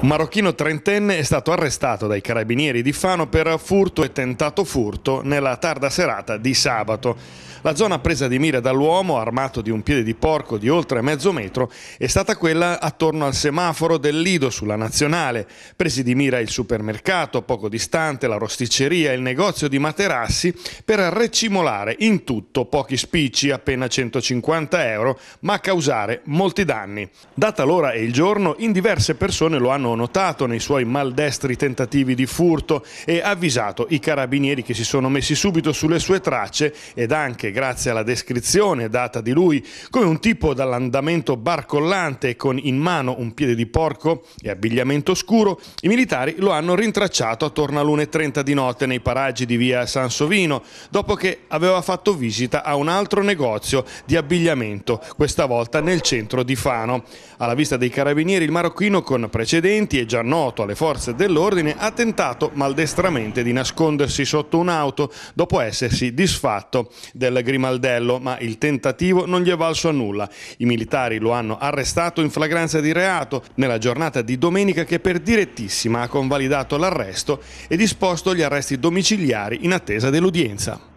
Un marocchino trentenne è stato arrestato dai carabinieri di Fano per furto e tentato furto nella tarda serata di sabato. La zona presa di mira dall'uomo, armato di un piede di porco di oltre mezzo metro, è stata quella attorno al semaforo del Lido sulla Nazionale. Presi di mira il supermercato, poco distante la rosticceria e il negozio di materassi per recimolare in tutto pochi spicci, appena 150 euro, ma causare molti danni. Data l'ora e il giorno, in diverse persone lo hanno Milano, notato nei suoi maldestri tentativi di furto e avvisato i carabinieri che si sono messi subito sulle sue tracce ed anche grazie alla descrizione data di lui come un tipo dall'andamento barcollante con in mano un piede di porco e abbigliamento scuro, i militari lo hanno rintracciato attorno all'1.30 di notte nei paraggi di via San Sovino, dopo che aveva fatto visita a un altro negozio di abbigliamento, questa volta nel centro di Fano. Alla vista dei carabinieri il marocchino con precedenti incidenti e già noto alle forze dell'ordine ha tentato maldestramente di nascondersi sotto un'auto dopo essersi disfatto del grimaldello, ma il tentativo non gli è valso a nulla. I militari lo hanno arrestato in flagranza di reato nella giornata di domenica che per direttissima ha convalidato l'arresto e disposto gli arresti domiciliari in attesa dell'udienza.